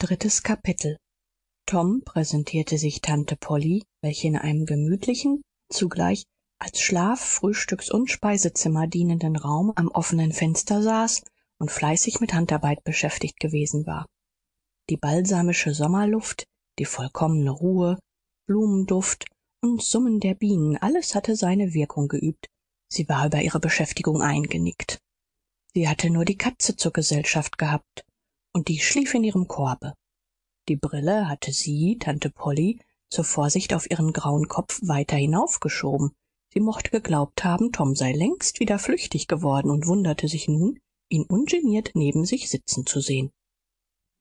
drittes kapitel tom präsentierte sich tante polly welche in einem gemütlichen zugleich als schlaf frühstücks und speisezimmer dienenden raum am offenen fenster saß und fleißig mit handarbeit beschäftigt gewesen war die balsamische sommerluft die vollkommene ruhe blumenduft und summen der bienen alles hatte seine wirkung geübt sie war über ihre beschäftigung eingenickt sie hatte nur die katze zur gesellschaft gehabt und die schlief in ihrem korbe die brille hatte sie tante polly zur vorsicht auf ihren grauen kopf weiter hinaufgeschoben sie mochte geglaubt haben tom sei längst wieder flüchtig geworden und wunderte sich nun ihn ungeniert neben sich sitzen zu sehen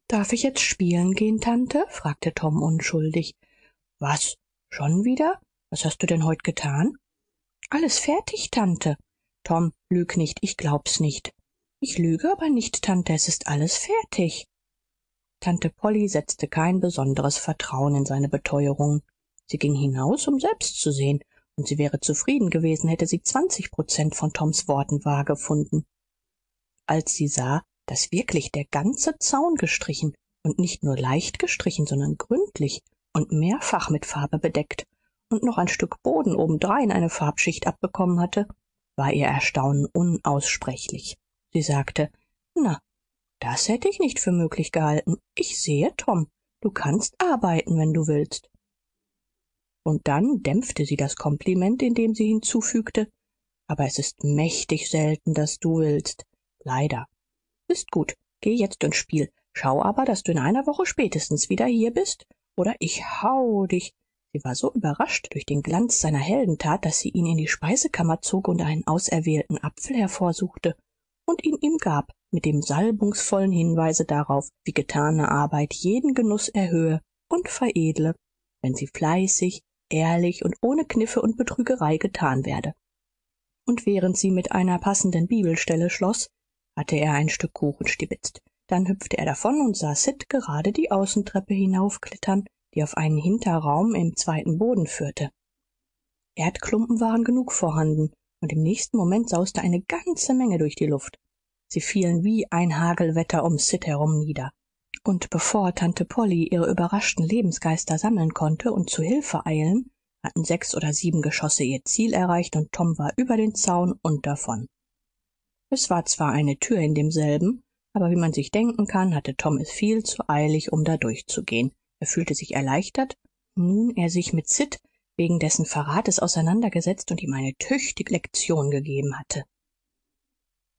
darf ich jetzt spielen gehen tante fragte tom unschuldig was schon wieder was hast du denn heut getan alles fertig tante tom lüg nicht ich glaub's nicht ich lüge aber nicht tante es ist alles fertig tante polly setzte kein besonderes vertrauen in seine beteuerungen sie ging hinaus um selbst zu sehen und sie wäre zufrieden gewesen hätte sie zwanzig prozent von toms worten wahr gefunden als sie sah daß wirklich der ganze zaun gestrichen und nicht nur leicht gestrichen sondern gründlich und mehrfach mit farbe bedeckt und noch ein stück boden obendrein eine farbschicht abbekommen hatte war ihr erstaunen unaussprechlich sie sagte na das hätte ich nicht für möglich gehalten ich sehe tom du kannst arbeiten wenn du willst und dann dämpfte sie das kompliment indem sie hinzufügte aber es ist mächtig selten daß du willst leider ist gut geh jetzt ins spiel schau aber daß du in einer woche spätestens wieder hier bist oder ich hau dich sie war so überrascht durch den glanz seiner heldentat daß sie ihn in die speisekammer zog und einen auserwählten apfel hervorsuchte und ihn ihm gab mit dem salbungsvollen hinweise darauf wie getane arbeit jeden genuß erhöhe und veredle wenn sie fleißig ehrlich und ohne kniffe und betrügerei getan werde und während sie mit einer passenden bibelstelle schloß hatte er ein stück kuchen stibitzt dann hüpfte er davon und sah sid gerade die außentreppe hinaufklettern die auf einen hinterraum im zweiten boden führte erdklumpen waren genug vorhanden und im nächsten moment sauste eine ganze menge durch die luft sie fielen wie ein hagelwetter um sid herum nieder und bevor tante polly ihre überraschten lebensgeister sammeln konnte und zu hilfe eilen hatten sechs oder sieben geschosse ihr ziel erreicht und tom war über den zaun und davon es war zwar eine tür in demselben aber wie man sich denken kann hatte tom es viel zu eilig um da durchzugehen er fühlte sich erleichtert nun er sich mit sid wegen dessen verrates auseinandergesetzt und ihm eine tüchtige lektion gegeben hatte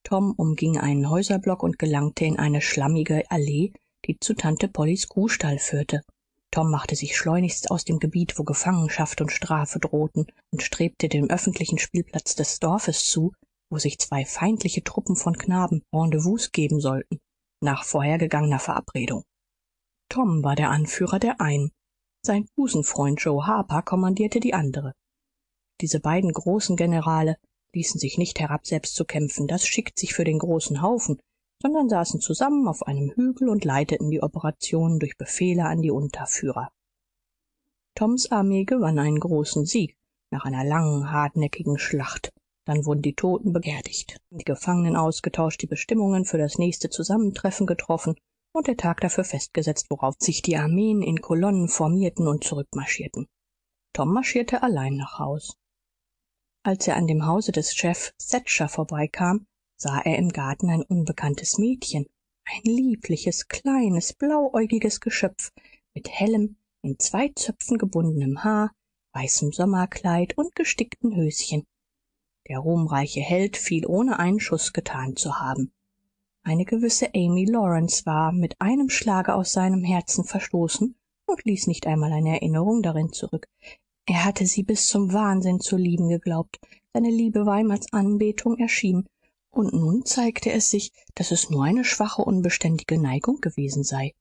tom umging einen häuserblock und gelangte in eine schlammige allee die zu tante pollys kuhstall führte tom machte sich schleunigst aus dem gebiet wo gefangenschaft und strafe drohten und strebte dem öffentlichen spielplatz des dorfes zu wo sich zwei feindliche truppen von knaben rendezvous geben sollten nach vorhergegangener verabredung tom war der anführer der einen sein busenfreund joe harper kommandierte die andere diese beiden großen generale ließen sich nicht herab selbst zu kämpfen das schickt sich für den großen haufen sondern saßen zusammen auf einem hügel und leiteten die operationen durch befehle an die unterführer toms armee gewann einen großen sieg nach einer langen hartnäckigen schlacht dann wurden die toten beerdigt die gefangenen ausgetauscht die bestimmungen für das nächste zusammentreffen getroffen und der tag dafür festgesetzt worauf sich die armeen in kolonnen formierten und zurückmarschierten tom marschierte allein nach haus als er an dem hause des chef thatcher vorbeikam sah er im garten ein unbekanntes mädchen ein liebliches kleines blauäugiges geschöpf mit hellem in zwei zöpfen gebundenem haar weißem sommerkleid und gestickten höschen der ruhmreiche held fiel ohne einen schuß getan zu haben eine gewisse amy lawrence war mit einem schlage aus seinem herzen verstoßen und ließ nicht einmal eine erinnerung darin zurück er hatte sie bis zum wahnsinn zu lieben geglaubt seine liebe war ihm als anbetung erschienen und nun zeigte es sich daß es nur eine schwache unbeständige neigung gewesen sei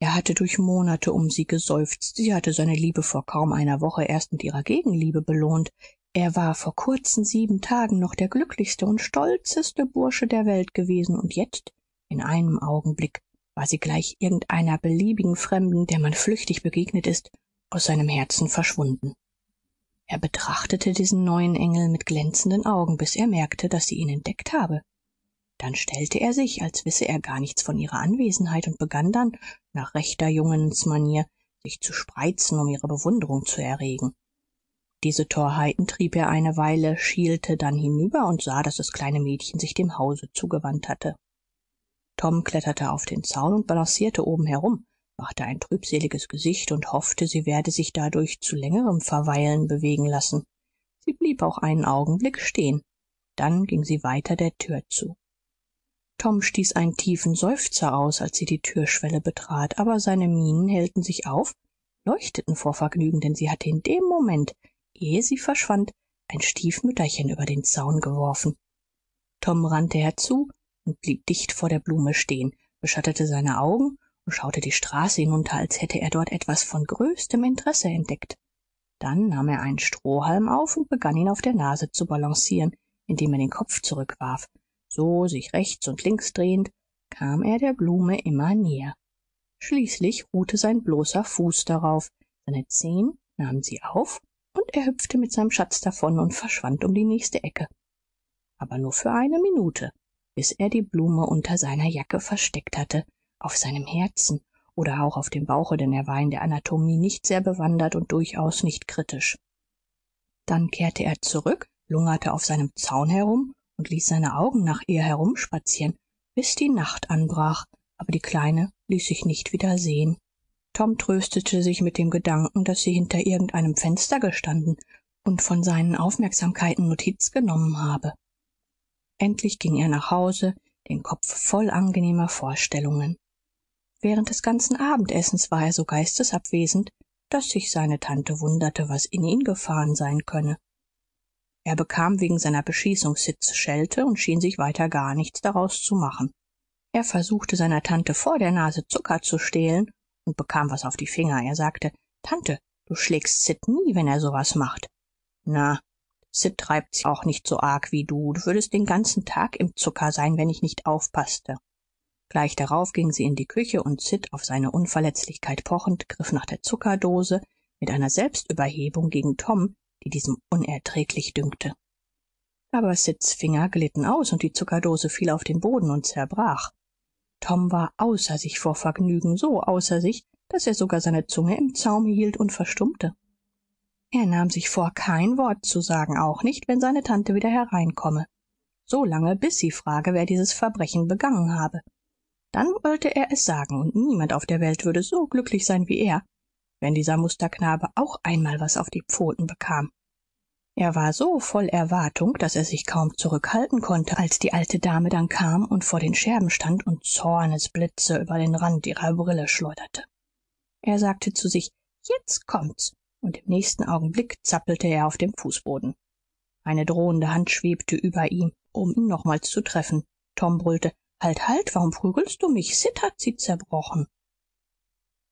er hatte durch monate um sie geseufzt sie hatte seine liebe vor kaum einer woche erst mit ihrer gegenliebe belohnt er war vor kurzen sieben tagen noch der glücklichste und stolzeste bursche der welt gewesen und jetzt in einem augenblick war sie gleich irgendeiner beliebigen fremden der man flüchtig begegnet ist aus seinem herzen verschwunden er betrachtete diesen neuen engel mit glänzenden augen bis er merkte daß sie ihn entdeckt habe dann stellte er sich als wisse er gar nichts von ihrer anwesenheit und begann dann nach rechter jungensmanier sich zu spreizen um ihre bewunderung zu erregen diese torheiten trieb er eine weile schielte dann hinüber und sah daß das kleine mädchen sich dem hause zugewandt hatte tom kletterte auf den zaun und balancierte oben herum machte ein trübseliges gesicht und hoffte sie werde sich dadurch zu längerem verweilen bewegen lassen sie blieb auch einen augenblick stehen dann ging sie weiter der tür zu tom stieß einen tiefen seufzer aus als sie die türschwelle betrat aber seine mienen hellten sich auf leuchteten vor vergnügen denn sie hatte in dem moment ehe sie verschwand ein stiefmütterchen über den zaun geworfen tom rannte herzu und blieb dicht vor der blume stehen beschattete seine augen und schaute die straße hinunter als hätte er dort etwas von größtem interesse entdeckt dann nahm er einen strohhalm auf und begann ihn auf der nase zu balancieren indem er den kopf zurückwarf so sich rechts und links drehend kam er der blume immer näher schließlich ruhte sein bloßer fuß darauf seine zehen nahmen sie auf und er hüpfte mit seinem schatz davon und verschwand um die nächste ecke aber nur für eine minute bis er die blume unter seiner jacke versteckt hatte auf seinem herzen oder auch auf dem bauche denn er war in der anatomie nicht sehr bewandert und durchaus nicht kritisch dann kehrte er zurück lungerte auf seinem zaun herum und ließ seine augen nach ihr herumspazieren bis die nacht anbrach aber die kleine ließ sich nicht wieder sehen tom tröstete sich mit dem gedanken daß sie hinter irgend einem fenster gestanden und von seinen aufmerksamkeiten notiz genommen habe endlich ging er nach hause den kopf voll angenehmer vorstellungen während des ganzen abendessens war er so geistesabwesend daß sich seine tante wunderte was in ihn gefahren sein könne er bekam wegen seiner beschießungssitze schelte und schien sich weiter gar nichts daraus zu machen er versuchte seiner tante vor der nase zucker zu stehlen und bekam was auf die finger er sagte tante du schlägst sid nie wenn er so was macht na sid treibt's auch nicht so arg wie du du würdest den ganzen tag im zucker sein wenn ich nicht aufpaßte gleich darauf ging sie in die küche und sid auf seine unverletzlichkeit pochend griff nach der zuckerdose mit einer selbstüberhebung gegen tom die diesem unerträglich dünkte aber sids finger glitten aus und die zuckerdose fiel auf den boden und zerbrach tom war außer sich vor vergnügen so außer sich daß er sogar seine zunge im zaum hielt und verstummte er nahm sich vor kein wort zu sagen auch nicht wenn seine tante wieder hereinkomme so lange bis sie frage wer dieses verbrechen begangen habe dann wollte er es sagen und niemand auf der welt würde so glücklich sein wie er wenn dieser musterknabe auch einmal was auf die pfoten bekam er war so voll erwartung daß er sich kaum zurückhalten konnte als die alte dame dann kam und vor den scherben stand und zornesblitze über den rand ihrer brille schleuderte er sagte zu sich jetzt kommt's und im nächsten augenblick zappelte er auf dem fußboden eine drohende hand schwebte über ihm um ihn nochmals zu treffen tom brüllte halt halt warum prügelst du mich sid hat sie zerbrochen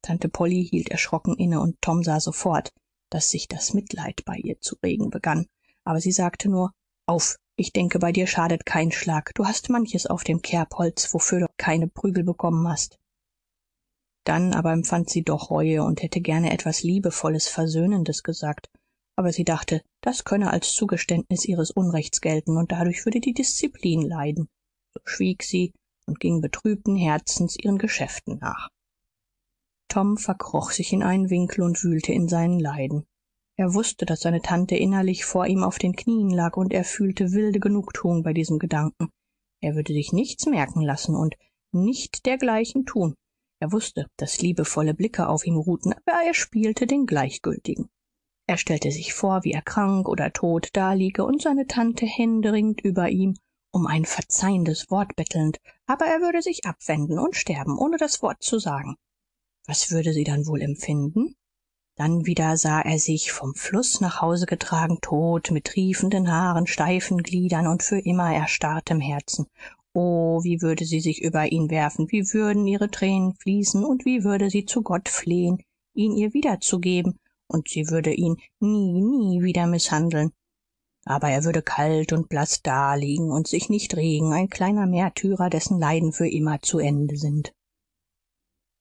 tante polly hielt erschrocken inne und tom sah sofort daß sich das mitleid bei ihr zu regen begann aber sie sagte nur auf ich denke bei dir schadet kein schlag du hast manches auf dem kerbholz wofür du keine prügel bekommen hast dann aber empfand sie doch reue und hätte gerne etwas liebevolles versöhnendes gesagt aber sie dachte das könne als zugeständnis ihres unrechts gelten und dadurch würde die disziplin leiden so schwieg sie und ging betrübten herzens ihren geschäften nach tom verkroch sich in einen winkel und wühlte in seinen leiden er wußte daß seine tante innerlich vor ihm auf den knien lag und er fühlte wilde genugtuung bei diesem gedanken er würde sich nichts merken lassen und nicht dergleichen tun er wußte daß liebevolle blicke auf ihm ruhten aber er spielte den gleichgültigen er stellte sich vor wie er krank oder tot daliege und seine tante händeringend über ihm um ein verzeihendes wort bettelnd aber er würde sich abwenden und sterben ohne das wort zu sagen was würde sie dann wohl empfinden dann wieder sah er sich vom Fluss nach hause getragen tot mit triefenden haaren steifen gliedern und für immer erstarrtem herzen Oh, wie würde sie sich über ihn werfen wie würden ihre tränen fließen und wie würde sie zu gott flehen ihn ihr wiederzugeben und sie würde ihn nie nie wieder mißhandeln aber er würde kalt und blaß daliegen und sich nicht regen ein kleiner märtyrer dessen leiden für immer zu ende sind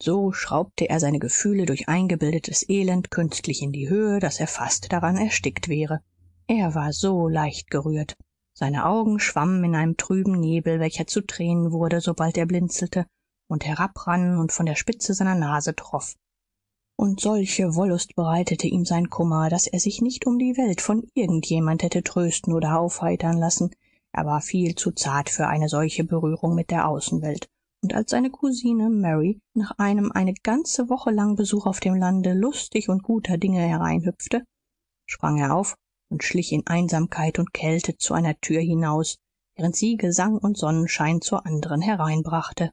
so schraubte er seine gefühle durch eingebildetes elend künstlich in die höhe daß er fast daran erstickt wäre er war so leicht gerührt seine augen schwammen in einem trüben nebel welcher zu tränen wurde sobald er blinzelte und herabrann und von der spitze seiner nase troff und solche wollust bereitete ihm sein kummer daß er sich nicht um die welt von irgend jemand hätte trösten oder aufheitern lassen er war viel zu zart für eine solche berührung mit der außenwelt und als seine cousine mary nach einem eine ganze woche langen besuch auf dem lande lustig und guter dinge hereinhüpfte sprang er auf und schlich in einsamkeit und kälte zu einer tür hinaus während sie gesang und sonnenschein zur anderen hereinbrachte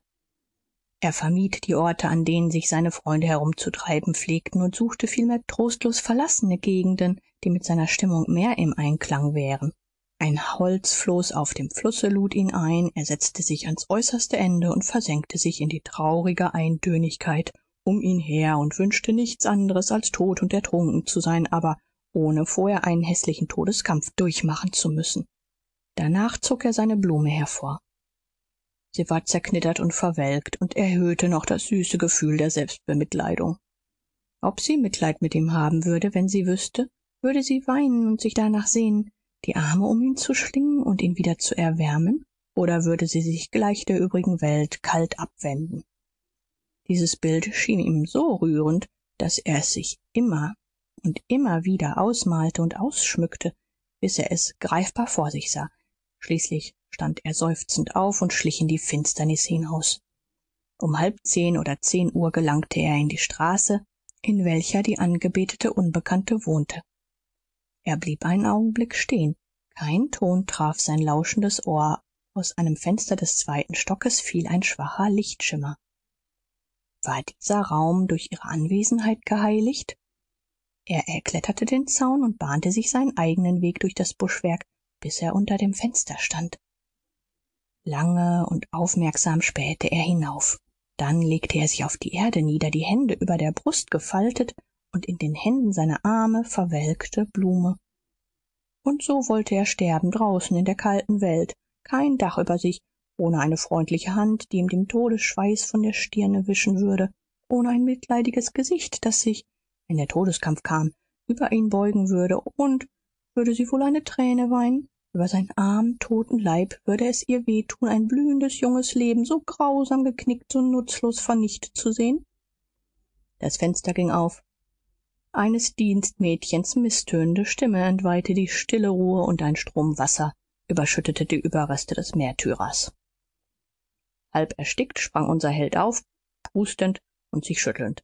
er vermied die orte an denen sich seine freunde herumzutreiben pflegten und suchte vielmehr trostlos verlassene gegenden die mit seiner stimmung mehr im einklang wären ein holzfloß auf dem flusse lud ihn ein er setzte sich ans äußerste ende und versenkte sich in die traurige eintönigkeit um ihn her und wünschte nichts anderes als tot und ertrunken zu sein aber ohne vorher einen häßlichen todeskampf durchmachen zu müssen danach zog er seine blume hervor sie war zerknittert und verwelkt und erhöhte noch das süße gefühl der selbstbemitleidung ob sie mitleid mit ihm haben würde wenn sie wüßte würde sie weinen und sich danach sehnen die arme um ihn zu schlingen und ihn wieder zu erwärmen oder würde sie sich gleich der übrigen welt kalt abwenden dieses bild schien ihm so rührend daß er es sich immer und immer wieder ausmalte und ausschmückte bis er es greifbar vor sich sah schließlich stand er seufzend auf und schlich in die finsternis hinaus um halb zehn oder zehn uhr gelangte er in die straße in welcher die angebetete unbekannte wohnte er blieb einen augenblick stehen kein ton traf sein lauschendes ohr aus einem fenster des zweiten stockes fiel ein schwacher lichtschimmer war dieser raum durch ihre anwesenheit geheiligt er erkletterte den zaun und bahnte sich seinen eigenen weg durch das buschwerk bis er unter dem fenster stand lange und aufmerksam spähte er hinauf dann legte er sich auf die erde nieder die hände über der brust gefaltet und in den händen seine arme verwelkte blume und so wollte er sterben draußen in der kalten welt kein dach über sich ohne eine freundliche hand die ihm den todesschweiß von der stirne wischen würde ohne ein mitleidiges gesicht das sich wenn der todeskampf kam über ihn beugen würde und würde sie wohl eine träne weinen über seinen armen toten leib würde es ihr weh tun ein blühendes junges leben so grausam geknickt so nutzlos vernichtet zu sehen das fenster ging auf eines dienstmädchens mißtönende stimme entweihte die stille ruhe und ein strom wasser überschüttete die überreste des märtyrers halb erstickt sprang unser held auf prustend und sich schüttelnd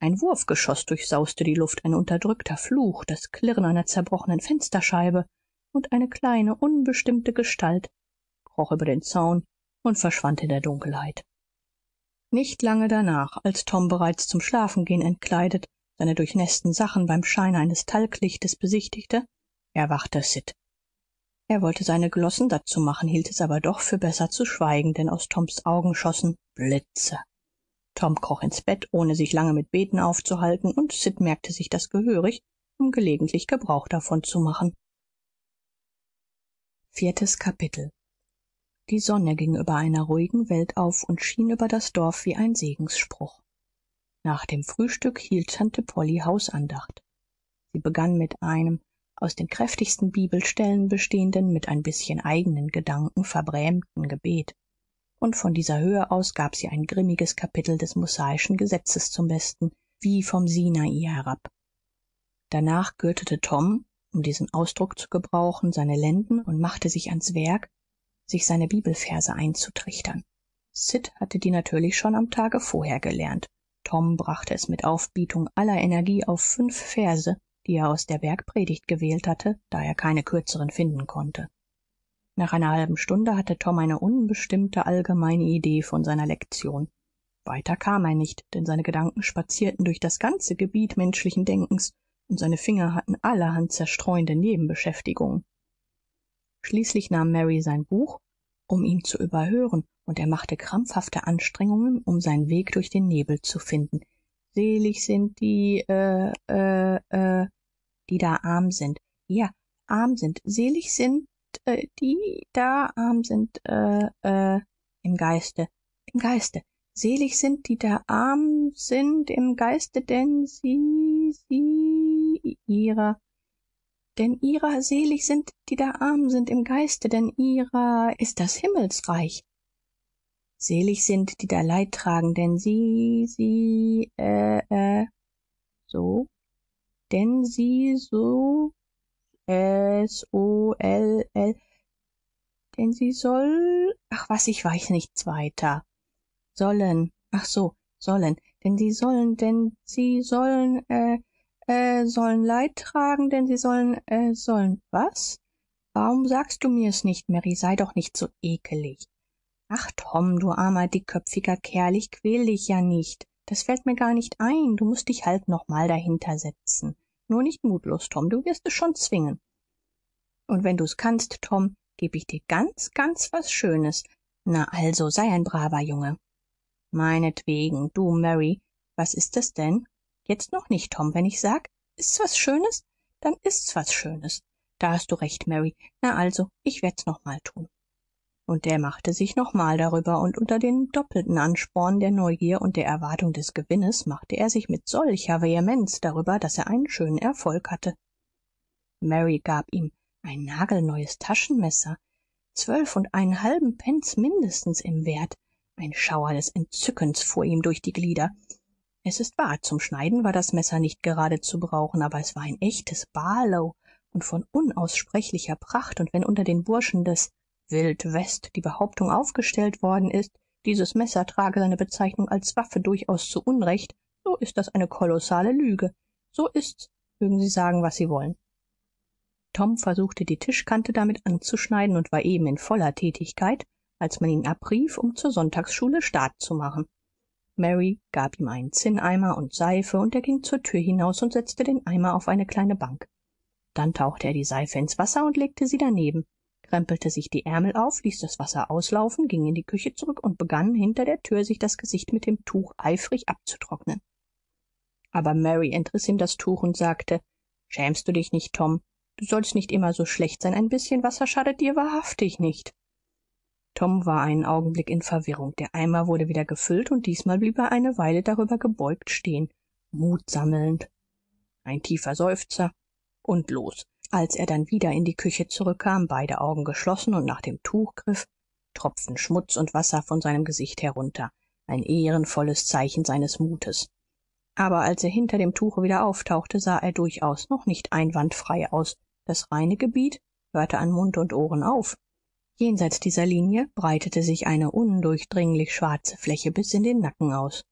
ein wurfgeschoß durchsauste die luft ein unterdrückter fluch das klirren einer zerbrochenen fensterscheibe und eine kleine unbestimmte gestalt kroch über den zaun und verschwand in der dunkelheit nicht lange danach als tom bereits zum schlafengehen entkleidet seine durchnäßten sachen beim scheine eines talglichtes besichtigte erwachte sid er wollte seine glossen dazu machen hielt es aber doch für besser zu schweigen denn aus toms augen schossen blitze tom kroch ins bett ohne sich lange mit beten aufzuhalten und sid merkte sich das gehörig um gelegentlich gebrauch davon zu machen viertes kapitel die sonne ging über einer ruhigen welt auf und schien über das dorf wie ein segensspruch nach dem frühstück hielt tante polly hausandacht sie begann mit einem aus den kräftigsten bibelstellen bestehenden mit ein bißchen eigenen gedanken verbrämten gebet und von dieser höhe aus gab sie ein grimmiges kapitel des mosaischen gesetzes zum besten wie vom sinai herab danach gürtete tom um diesen ausdruck zu gebrauchen seine lenden und machte sich ans werk sich seine bibelverse einzutrichtern sid hatte die natürlich schon am tage vorher gelernt tom brachte es mit aufbietung aller energie auf fünf verse die er aus der bergpredigt gewählt hatte da er keine kürzeren finden konnte nach einer halben stunde hatte tom eine unbestimmte allgemeine idee von seiner lektion weiter kam er nicht denn seine gedanken spazierten durch das ganze gebiet menschlichen denkens und seine finger hatten allerhand zerstreuende nebenbeschäftigungen schließlich nahm mary sein buch um ihn zu überhören und er machte krampfhafte anstrengungen um seinen weg durch den nebel zu finden selig sind die äh äh äh die da arm sind ja arm sind selig sind äh, die da arm sind äh äh im geiste im geiste selig sind die da arm sind im geiste denn sie sie ihrer denn ihrer selig sind die da arm sind im geiste denn ihrer ist das himmelsreich selig sind die da leid tragen denn sie sie äh äh so denn sie so s o l l denn sie soll ach was ich weiß nichts weiter sollen ach so sollen denn sie sollen denn sie sollen äh äh sollen leid tragen denn sie sollen äh sollen was warum sagst du mir's nicht mary sei doch nicht so ekelig ach tom du armer dickköpfiger kerl ich quäl dich ja nicht das fällt mir gar nicht ein du mußt dich halt noch mal dahinter setzen nur nicht mutlos tom du wirst es schon zwingen und wenn du's kannst tom geb ich dir ganz ganz was schönes na also sei ein braver junge meinetwegen du mary was ist es denn jetzt noch nicht tom wenn ich sag ist's was schönes dann ist's was schönes da hast du recht mary na also ich werd's noch mal tun und der machte sich noch mal darüber und unter den doppelten ansporn der neugier und der erwartung des gewinnes machte er sich mit solcher vehemenz darüber daß er einen schönen erfolg hatte mary gab ihm ein nagelneues taschenmesser zwölf und einen halben pence mindestens im wert ein schauer des entzückens fuhr ihm durch die glieder es ist wahr zum schneiden war das messer nicht gerade zu brauchen aber es war ein echtes barlow und von unaussprechlicher pracht und wenn unter den burschen des wild west die behauptung aufgestellt worden ist dieses messer trage seine bezeichnung als waffe durchaus zu unrecht so ist das eine kolossale lüge so ist's mögen sie sagen was sie wollen tom versuchte die tischkante damit anzuschneiden und war eben in voller tätigkeit als man ihn abrief um zur sonntagsschule start zu machen mary gab ihm einen zinneimer und seife und er ging zur tür hinaus und setzte den eimer auf eine kleine bank dann tauchte er die seife ins wasser und legte sie daneben krempelte sich die ärmel auf ließ das wasser auslaufen ging in die küche zurück und begann hinter der tür sich das gesicht mit dem tuch eifrig abzutrocknen aber mary entriß ihm das tuch und sagte schämst du dich nicht tom du sollst nicht immer so schlecht sein ein bißchen wasser schadet dir wahrhaftig nicht tom war einen augenblick in verwirrung der eimer wurde wieder gefüllt und diesmal blieb er eine weile darüber gebeugt stehen mut sammelnd ein tiefer seufzer und los als er dann wieder in die küche zurückkam beide augen geschlossen und nach dem tuch griff tropften schmutz und wasser von seinem gesicht herunter ein ehrenvolles zeichen seines mutes aber als er hinter dem tuche wieder auftauchte sah er durchaus noch nicht einwandfrei aus das reine gebiet hörte an mund und ohren auf jenseits dieser linie breitete sich eine undurchdringlich schwarze fläche bis in den nacken aus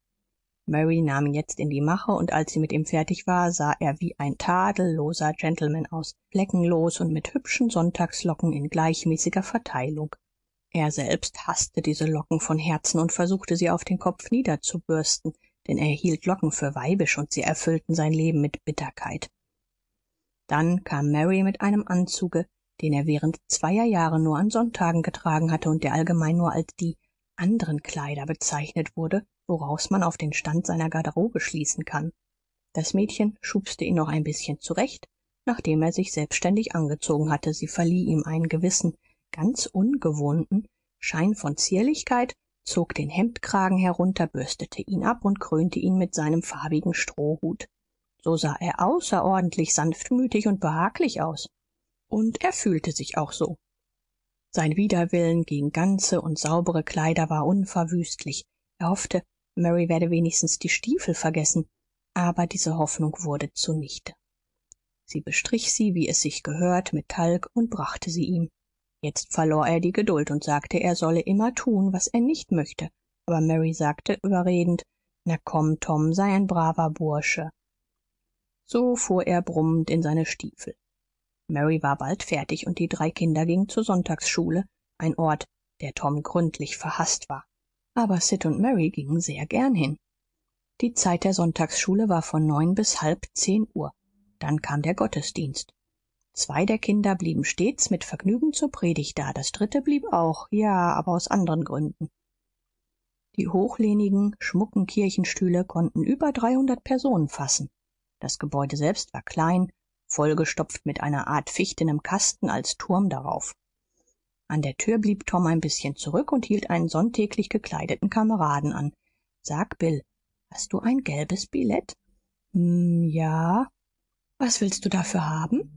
mary nahm ihn jetzt in die mache und als sie mit ihm fertig war sah er wie ein tadelloser gentleman aus fleckenlos und mit hübschen sonntagslocken in gleichmäßiger verteilung er selbst haßte diese locken von herzen und versuchte sie auf den kopf niederzubürsten denn er hielt locken für weibisch und sie erfüllten sein leben mit bitterkeit dann kam mary mit einem anzuge den er während zweier jahre nur an sonntagen getragen hatte und der allgemein nur als die anderen kleider bezeichnet wurde woraus man auf den stand seiner garderobe schließen kann das mädchen schubste ihn noch ein bißchen zurecht nachdem er sich selbständig angezogen hatte sie verlieh ihm einen gewissen ganz ungewohnten schein von zierlichkeit zog den hemdkragen herunter bürstete ihn ab und krönte ihn mit seinem farbigen strohhut so sah er außerordentlich sanftmütig und behaglich aus und er fühlte sich auch so sein widerwillen gegen ganze und saubere kleider war unverwüstlich er hoffte mary werde wenigstens die stiefel vergessen aber diese hoffnung wurde zunichte sie bestrich sie wie es sich gehört mit talg und brachte sie ihm jetzt verlor er die geduld und sagte er solle immer tun was er nicht möchte aber mary sagte überredend na komm tom sei ein braver bursche so fuhr er brummend in seine stiefel mary war bald fertig und die drei kinder gingen zur sonntagsschule ein ort der tom gründlich verhaßt war aber sid und mary gingen sehr gern hin die zeit der sonntagsschule war von neun bis halb zehn uhr dann kam der gottesdienst zwei der kinder blieben stets mit vergnügen zur predigt da das dritte blieb auch ja aber aus anderen gründen die hochlehnigen schmucken kirchenstühle konnten über dreihundert personen fassen das gebäude selbst war klein vollgestopft mit einer art fichtenem kasten als turm darauf an der tür blieb tom ein bißchen zurück und hielt einen sonntäglich gekleideten kameraden an sag bill hast du ein gelbes billett mm, ja was willst du dafür haben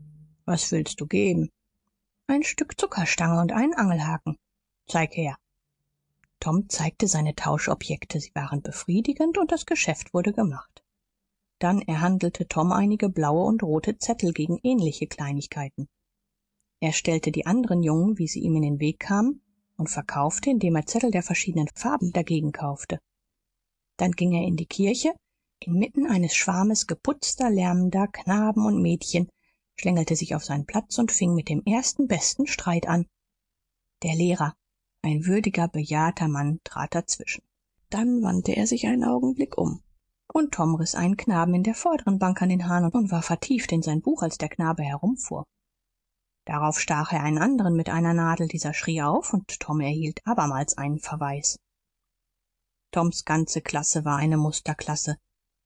was willst du geben ein stück zuckerstange und einen angelhaken zeig her tom zeigte seine tauschobjekte sie waren befriedigend und das geschäft wurde gemacht dann erhandelte tom einige blaue und rote zettel gegen ähnliche kleinigkeiten er stellte die anderen jungen wie sie ihm in den weg kamen und verkaufte indem er zettel der verschiedenen farben dagegen kaufte dann ging er in die kirche inmitten eines schwarmes geputzter lärmender knaben und mädchen schlängelte sich auf seinen platz und fing mit dem ersten besten streit an der lehrer ein würdiger bejahrter mann trat dazwischen dann wandte er sich einen augenblick um und tom riß einen knaben in der vorderen bank an den haaren und war vertieft in sein buch als der knabe herumfuhr darauf stach er einen anderen mit einer nadel dieser schrie auf und tom erhielt abermals einen verweis toms ganze klasse war eine musterklasse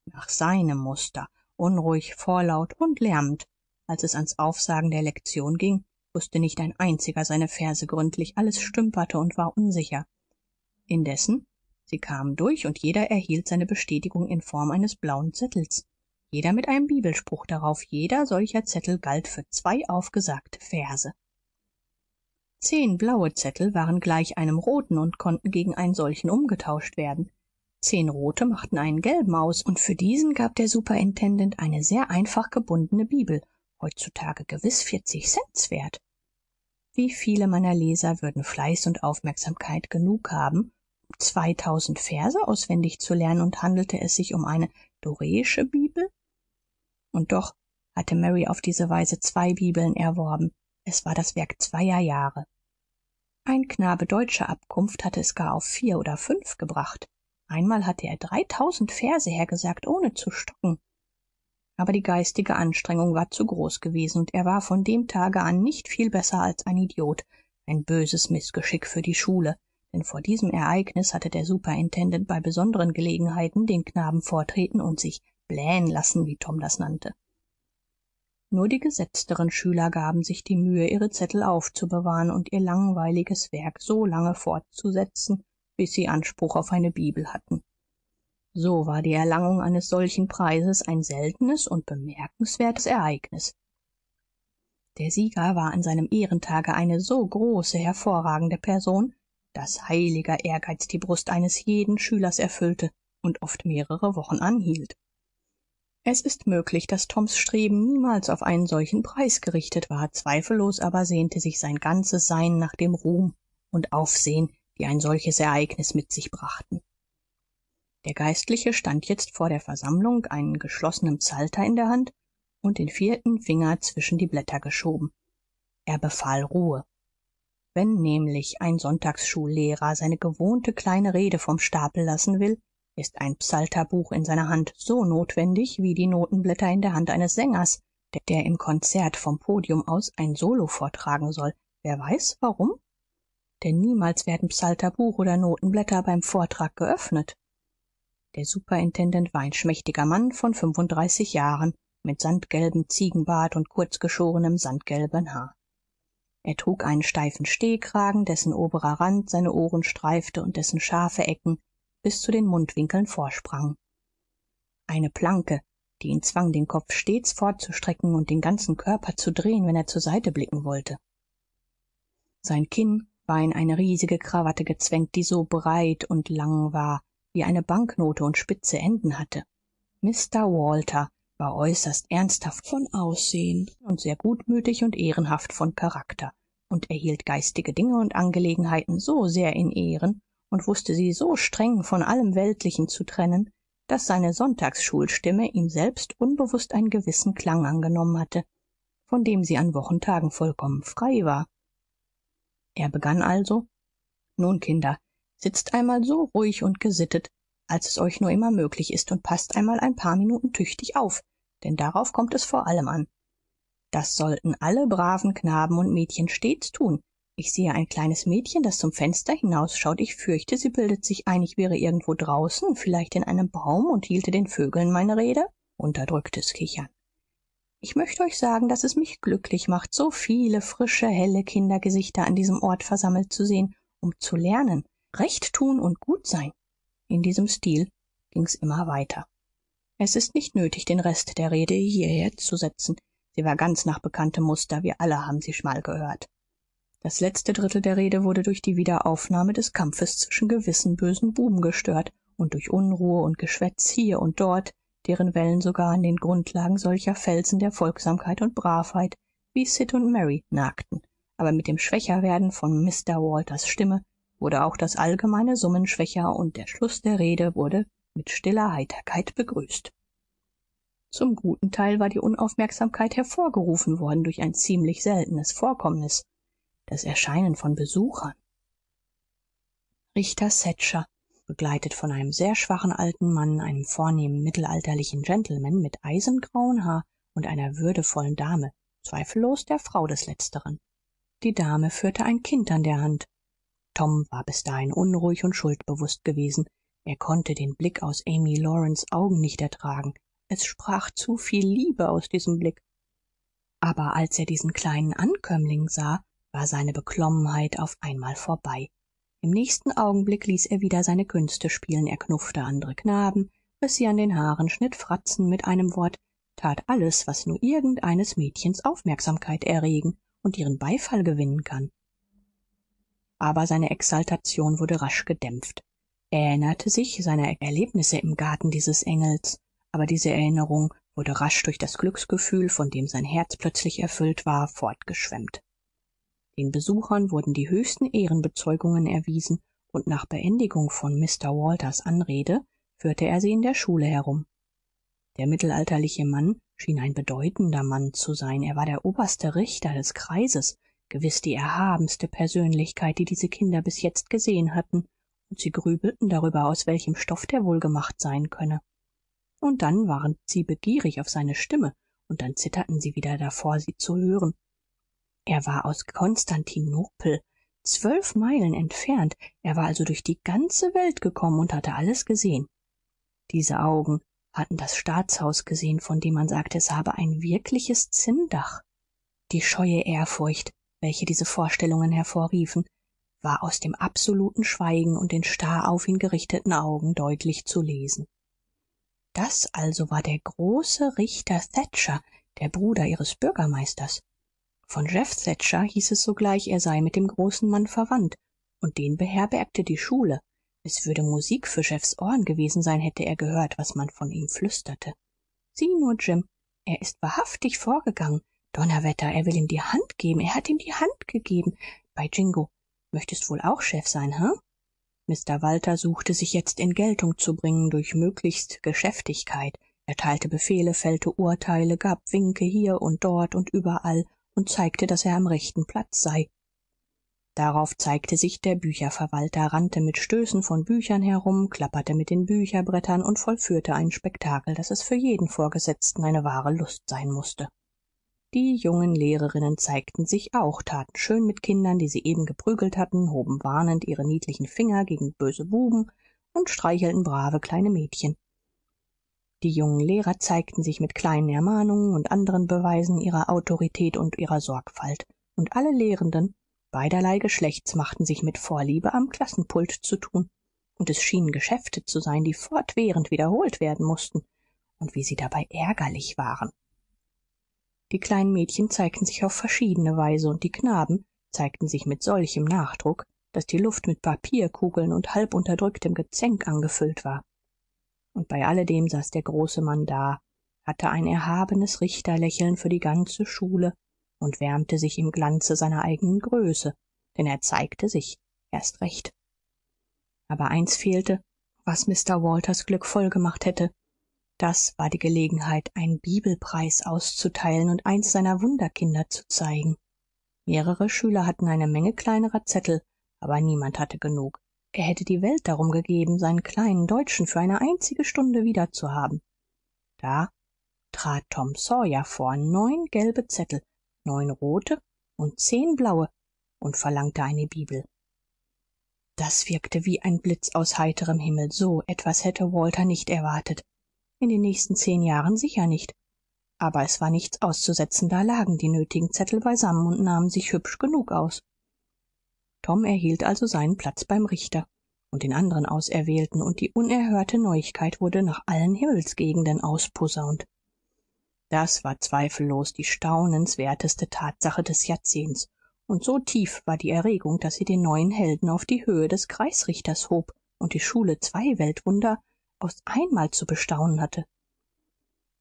nach seinem muster unruhig vorlaut und lärmend als es ans aufsagen der lektion ging wußte nicht ein einziger seine verse gründlich alles stümperte und war unsicher indessen sie kamen durch und jeder erhielt seine bestätigung in form eines blauen zettels jeder mit einem bibelspruch darauf jeder solcher zettel galt für zwei aufgesagte verse zehn blaue zettel waren gleich einem roten und konnten gegen einen solchen umgetauscht werden zehn rote machten einen gelben aus und für diesen gab der superintendent eine sehr einfach gebundene bibel heutzutage gewiß vierzig cents wert wie viele meiner leser würden fleiß und aufmerksamkeit genug haben zweitausend verse auswendig zu lernen und handelte es sich um eine doresche bibel und doch hatte mary auf diese weise zwei bibeln erworben es war das werk zweier jahre ein knabe deutscher abkunft hatte es gar auf vier oder fünf gebracht einmal hatte er dreitausend verse hergesagt ohne zu stocken aber die geistige anstrengung war zu groß gewesen und er war von dem tage an nicht viel besser als ein idiot ein böses mißgeschick für die schule denn vor diesem ereignis hatte der superintendent bei besonderen gelegenheiten den knaben vortreten und sich blähen lassen wie tom das nannte nur die gesetzteren schüler gaben sich die mühe ihre zettel aufzubewahren und ihr langweiliges werk so lange fortzusetzen bis sie anspruch auf eine bibel hatten so war die erlangung eines solchen preises ein seltenes und bemerkenswertes ereignis der sieger war an seinem ehrentage eine so große hervorragende person daß heiliger ehrgeiz die brust eines jeden schülers erfüllte und oft mehrere wochen anhielt es ist möglich daß toms streben niemals auf einen solchen preis gerichtet war zweifellos aber sehnte sich sein ganzes sein nach dem ruhm und aufsehen die ein solches ereignis mit sich brachten der geistliche stand jetzt vor der versammlung einen geschlossenen psalter in der hand und den vierten finger zwischen die blätter geschoben er befahl ruhe wenn nämlich ein sonntagsschullehrer seine gewohnte kleine rede vom stapel lassen will ist ein psalterbuch in seiner hand so notwendig wie die notenblätter in der hand eines sängers der im konzert vom podium aus ein solo vortragen soll wer weiß warum denn niemals werden psalterbuch oder notenblätter beim vortrag geöffnet der superintendent war ein schmächtiger mann von fünfunddreißig jahren mit sandgelbem ziegenbart und kurzgeschorenem sandgelben haar er trug einen steifen stehkragen dessen oberer rand seine ohren streifte und dessen scharfe ecken bis zu den mundwinkeln vorsprangen eine planke die ihn zwang den kopf stets fortzustrecken und den ganzen körper zu drehen wenn er zur seite blicken wollte sein kinn war in eine riesige krawatte gezwängt die so breit und lang war wie eine banknote und spitze enden hatte mr walter war äußerst ernsthaft von aussehen und sehr gutmütig und ehrenhaft von charakter und er hielt geistige dinge und angelegenheiten so sehr in ehren und wußte sie so streng von allem weltlichen zu trennen daß seine sonntagsschulstimme ihm selbst unbewußt einen gewissen klang angenommen hatte von dem sie an wochentagen vollkommen frei war er begann also nun kinder sitzt einmal so ruhig und gesittet als es euch nur immer möglich ist und paßt einmal ein paar minuten tüchtig auf denn darauf kommt es vor allem an das sollten alle braven knaben und mädchen stets tun ich sehe ein kleines mädchen das zum fenster hinausschaut ich fürchte sie bildet sich ein ich wäre irgendwo draußen vielleicht in einem baum und hielte den vögeln meine rede unterdrücktes kichern ich möchte euch sagen daß es mich glücklich macht so viele frische helle kindergesichter an diesem ort versammelt zu sehen um zu lernen recht tun und gut sein in diesem stil ging's immer weiter es ist nicht nötig den rest der rede hierher zu setzen sie war ganz nach bekanntem muster wir alle haben sie schmal gehört das letzte drittel der rede wurde durch die wiederaufnahme des kampfes zwischen gewissen bösen buben gestört und durch unruhe und geschwätz hier und dort deren wellen sogar an den grundlagen solcher felsen der folgsamkeit und bravheit wie sid und mary nagten aber mit dem schwächerwerden von mr walters stimme wurde auch das allgemeine summen schwächer und der schluß der rede wurde mit stiller heiterkeit begrüßt zum guten teil war die unaufmerksamkeit hervorgerufen worden durch ein ziemlich seltenes vorkommnis das erscheinen von besuchern richter thatcher begleitet von einem sehr schwachen alten mann einem vornehmen mittelalterlichen gentleman mit eisengrauem haar und einer würdevollen dame zweifellos der frau des letzteren die dame führte ein kind an der hand tom war bis dahin unruhig und schuldbewußt gewesen er konnte den blick aus amy lawrences augen nicht ertragen es sprach zu viel liebe aus diesem blick aber als er diesen kleinen ankömmling sah war seine beklommenheit auf einmal vorbei im nächsten augenblick ließ er wieder seine künste spielen er knuffte andere knaben riß sie an den haaren schnitt fratzen mit einem wort tat alles was nur irgend eines mädchens aufmerksamkeit erregen und ihren beifall gewinnen kann aber seine exaltation wurde rasch gedämpft er erinnerte sich seiner erlebnisse im garten dieses engels aber diese erinnerung wurde rasch durch das glücksgefühl von dem sein herz plötzlich erfüllt war fortgeschwemmt den besuchern wurden die höchsten ehrenbezeugungen erwiesen und nach beendigung von mr walters anrede führte er sie in der schule herum der mittelalterliche mann schien ein bedeutender mann zu sein er war der oberste richter des kreises gewiß die erhabenste persönlichkeit die diese kinder bis jetzt gesehen hatten und sie grübelten darüber aus welchem stoff der wohl gemacht sein könne und dann waren sie begierig auf seine stimme und dann zitterten sie wieder davor sie zu hören er war aus konstantinopel zwölf meilen entfernt er war also durch die ganze welt gekommen und hatte alles gesehen diese augen hatten das staatshaus gesehen von dem man sagte es habe ein wirkliches zinndach die scheue ehrfurcht welche diese vorstellungen hervorriefen war aus dem absoluten schweigen und den starr auf ihn gerichteten augen deutlich zu lesen das also war der große richter thatcher der bruder ihres bürgermeisters von jeff thatcher hieß es sogleich er sei mit dem großen mann verwandt und den beherbergte die schule es würde musik für jeffs ohren gewesen sein hätte er gehört was man von ihm flüsterte sieh nur jim er ist wahrhaftig vorgegangen donnerwetter er will ihm die hand geben er hat ihm die hand gegeben bei jingo möchtest wohl auch chef sein mr walter suchte sich jetzt in geltung zu bringen durch möglichst geschäftigkeit erteilte befehle fällte urteile gab winke hier und dort und überall und zeigte daß er am rechten platz sei darauf zeigte sich der bücherverwalter rannte mit stößen von büchern herum klapperte mit den bücherbrettern und vollführte ein spektakel daß es für jeden vorgesetzten eine wahre lust sein mußte die jungen lehrerinnen zeigten sich auch taten schön mit kindern die sie eben geprügelt hatten hoben warnend ihre niedlichen finger gegen böse buben und streichelten brave kleine mädchen die jungen lehrer zeigten sich mit kleinen ermahnungen und anderen beweisen ihrer autorität und ihrer sorgfalt und alle lehrenden beiderlei geschlechts machten sich mit vorliebe am klassenpult zu tun und es schienen geschäfte zu sein die fortwährend wiederholt werden mußten und wie sie dabei ärgerlich waren die kleinen mädchen zeigten sich auf verschiedene weise und die knaben zeigten sich mit solchem nachdruck daß die luft mit papierkugeln und halb unterdrücktem gezänk angefüllt war und bei alledem saß der große mann da hatte ein erhabenes richterlächeln für die ganze schule und wärmte sich im glanze seiner eigenen größe denn er zeigte sich erst recht aber eins fehlte was mr walters glück vollgemacht hätte das war die gelegenheit einen bibelpreis auszuteilen und eins seiner wunderkinder zu zeigen mehrere schüler hatten eine menge kleinerer zettel aber niemand hatte genug er hätte die welt darum gegeben seinen kleinen deutschen für eine einzige stunde wiederzuhaben da trat tom sawyer vor neun gelbe zettel neun rote und zehn blaue und verlangte eine bibel das wirkte wie ein blitz aus heiterem himmel so etwas hätte walter nicht erwartet in den nächsten zehn jahren sicher nicht aber es war nichts auszusetzen da lagen die nötigen zettel beisammen und nahmen sich hübsch genug aus tom erhielt also seinen platz beim richter und den anderen auserwählten und die unerhörte neuigkeit wurde nach allen himmelsgegenden ausposaunt das war zweifellos die staunenswerteste tatsache des jahrzehnts und so tief war die erregung daß sie den neuen helden auf die höhe des kreisrichters hob und die schule zwei weltwunder aus einmal zu bestaunen hatte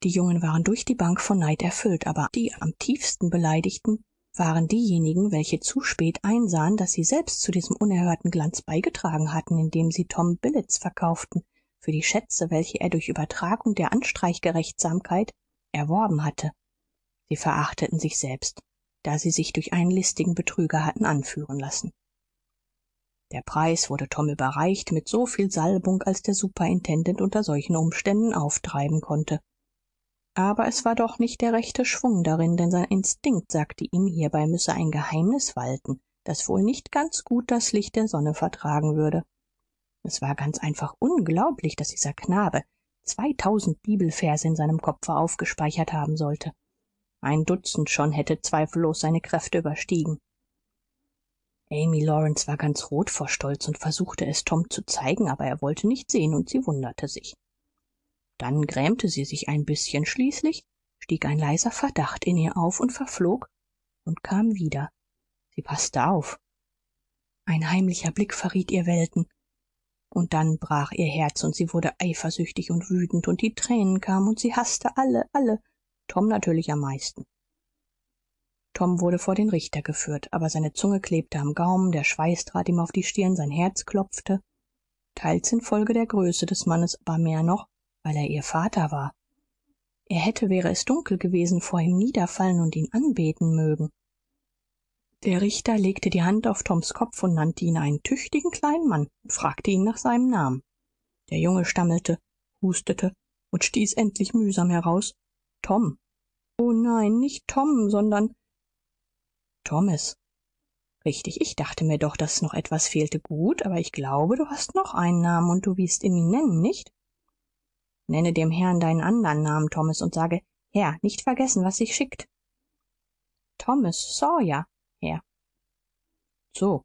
die jungen waren durch die bank von neid erfüllt aber die am tiefsten beleidigten waren diejenigen welche zu spät einsahen daß sie selbst zu diesem unerhörten glanz beigetragen hatten indem sie tom billets verkauften für die schätze welche er durch übertragung der anstreichgerechtsamkeit erworben hatte sie verachteten sich selbst da sie sich durch einen listigen betrüger hatten anführen lassen der preis wurde tom überreicht mit so viel salbung als der superintendent unter solchen umständen auftreiben konnte aber es war doch nicht der rechte schwung darin denn sein instinkt sagte ihm hierbei müsse ein geheimnis walten das wohl nicht ganz gut das licht der sonne vertragen würde es war ganz einfach unglaublich daß dieser knabe zweitausend bibelverse in seinem kopfe aufgespeichert haben sollte ein dutzend schon hätte zweifellos seine kräfte überstiegen amy lawrence war ganz rot vor stolz und versuchte es tom zu zeigen aber er wollte nicht sehen und sie wunderte sich dann grämte sie sich ein bißchen schließlich stieg ein leiser verdacht in ihr auf und verflog und kam wieder sie paßte auf ein heimlicher blick verriet ihr welten und dann brach ihr herz und sie wurde eifersüchtig und wütend und die tränen kamen und sie haßte alle alle tom natürlich am meisten tom wurde vor den richter geführt aber seine zunge klebte am gaumen der schweiß trat ihm auf die stirn sein herz klopfte teils infolge der größe des mannes aber mehr noch weil er ihr vater war er hätte wäre es dunkel gewesen vor ihm niederfallen und ihn anbeten mögen der richter legte die hand auf toms kopf und nannte ihn einen tüchtigen kleinen mann und fragte ihn nach seinem namen der junge stammelte hustete und stieß endlich mühsam heraus tom o oh nein nicht tom sondern thomas richtig ich dachte mir doch daß noch etwas fehlte gut aber ich glaube du hast noch einen namen und du wirst ihn mir nennen nicht nenne dem herrn deinen andern namen thomas und sage herr nicht vergessen was sich schickt thomas sawyer herr so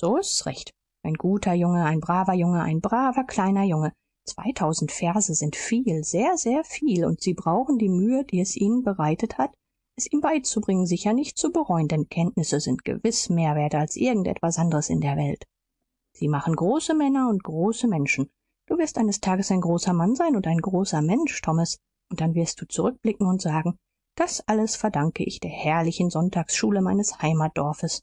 so ist's recht ein guter junge ein braver junge ein braver kleiner junge zweitausend verse sind viel sehr sehr viel und sie brauchen die mühe die es ihnen bereitet hat es ihm beizubringen sicher nicht zu bereuen denn kenntnisse sind gewiß mehr wert als irgend etwas anderes in der welt sie machen große männer und große menschen du wirst eines tages ein großer mann sein und ein großer mensch thomas und dann wirst du zurückblicken und sagen das alles verdanke ich der herrlichen sonntagsschule meines heimatdorfes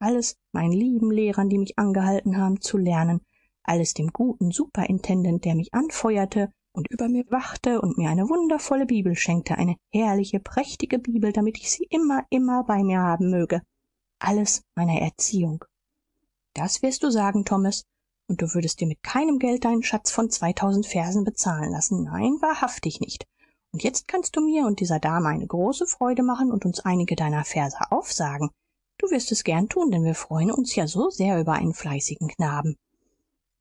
alles meinen lieben lehrern die mich angehalten haben zu lernen alles dem guten superintendent der mich anfeuerte und über mir wachte und mir eine wundervolle bibel schenkte eine herrliche prächtige bibel damit ich sie immer immer bei mir haben möge alles meiner erziehung das wirst du sagen thomas und du würdest dir mit keinem geld deinen schatz von zweitausend versen bezahlen lassen nein wahrhaftig nicht und jetzt kannst du mir und dieser dame eine große freude machen und uns einige deiner verse aufsagen du wirst es gern tun denn wir freuen uns ja so sehr über einen fleißigen knaben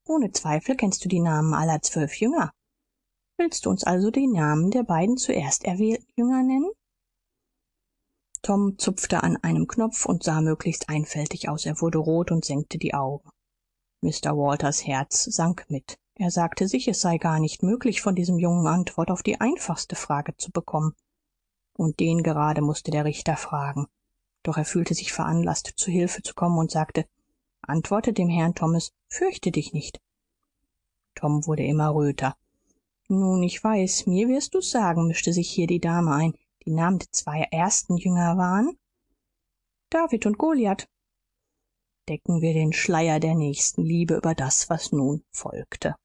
ohne zweifel kennst du die namen aller zwölf jünger willst du uns also den namen der beiden zuerst erwählten jünger nennen tom zupfte an einem knopf und sah möglichst einfältig aus er wurde rot und senkte die augen mr walters herz sank mit er sagte sich es sei gar nicht möglich von diesem jungen antwort auf die einfachste frage zu bekommen und den gerade mußte der richter fragen doch er fühlte sich veranlaßt zu hilfe zu kommen und sagte antworte dem herrn thomas fürchte dich nicht tom wurde immer röter nun ich weiß mir wirst du's sagen mischte sich hier die dame ein die namen der zwei ersten jünger waren david und goliath decken wir den schleier der nächstenliebe über das was nun folgte